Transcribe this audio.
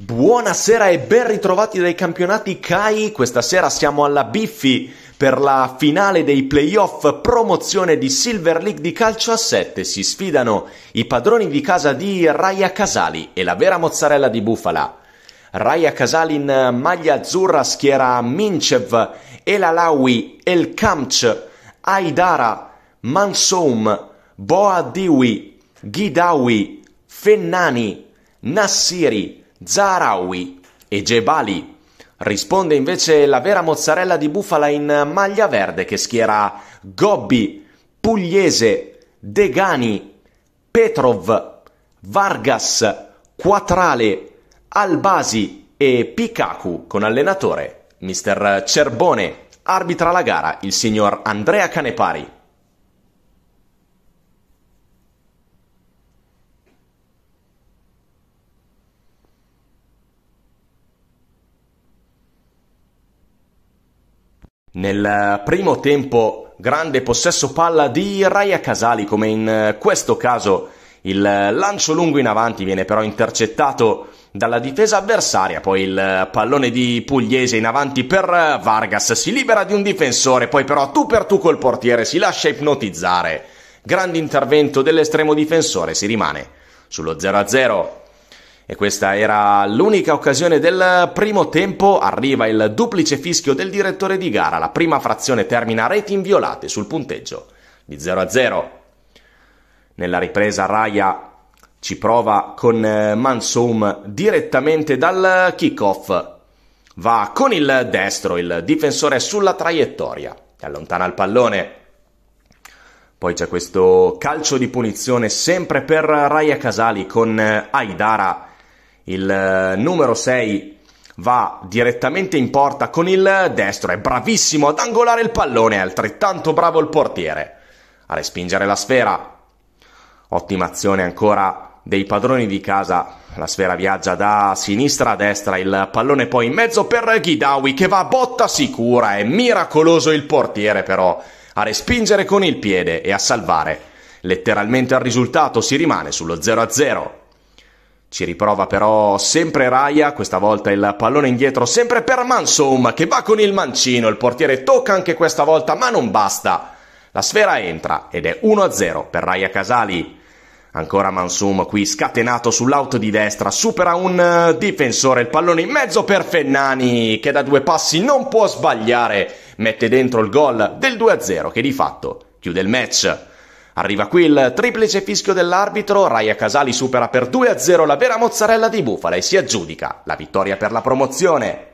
Buonasera e ben ritrovati dai campionati CAI. Questa sera siamo alla Biffi per la finale dei playoff promozione di Silver League di calcio a 7. Si sfidano i padroni di casa di Raya Casali e la vera mozzarella di Bufala. Raya Casali in maglia azzurra schiera Mincev, Elalawi, El Kamch, Aidara, Mansoum, Boadiwi, Ghidawi, Fennani, Nassiri, Zahrawi e Jebali. Risponde invece la vera mozzarella di bufala in maglia verde che schiera Gobbi, Pugliese, Degani, Petrov, Vargas, Quatrale, Albasi e Picacu con allenatore Mr. Cerbone. Arbitra la gara il signor Andrea Canepari. Nel eh, primo tempo grande possesso palla di Raya Casali, come in eh, questo caso il eh, lancio lungo in avanti viene però intercettato dalla difesa avversaria, poi il pallone di Pugliese in avanti per Vargas, si libera di un difensore, poi però tu per tu col portiere si lascia ipnotizzare. Grande intervento dell'estremo difensore, si rimane sullo 0-0 e questa era l'unica occasione del primo tempo, arriva il duplice fischio del direttore di gara, la prima frazione termina reti inviolate sul punteggio di 0 a 0. Nella ripresa Raya ci prova con eh, Mansoum direttamente dal kickoff, va con il destro, il difensore sulla traiettoria, allontana il pallone. Poi c'è questo calcio di punizione sempre per Raya Casali con eh, Aidara il eh, numero 6 va direttamente in porta con il destro, è bravissimo ad angolare il pallone, è altrettanto bravo il portiere a respingere la sfera. Ottima azione ancora dei padroni di casa. La sfera viaggia da sinistra a destra, il pallone poi in mezzo per Ghidawi che va a botta sicura. È miracoloso il portiere però a respingere con il piede e a salvare. Letteralmente al risultato si rimane sullo 0-0. Ci riprova però sempre Raya, questa volta il pallone indietro, sempre per Mansoum che va con il mancino, il portiere tocca anche questa volta ma non basta. La sfera entra ed è 1-0 per Raya Casali. Ancora Mansoum qui scatenato sull'auto di destra, supera un eh, difensore, il pallone in mezzo per Fennani che da due passi non può sbagliare, mette dentro il gol del 2-0 che di fatto chiude il match. Arriva qui il triplice fischio dell'arbitro, Raya Casali supera per 2-0 la vera mozzarella di Bufala e si aggiudica la vittoria per la promozione.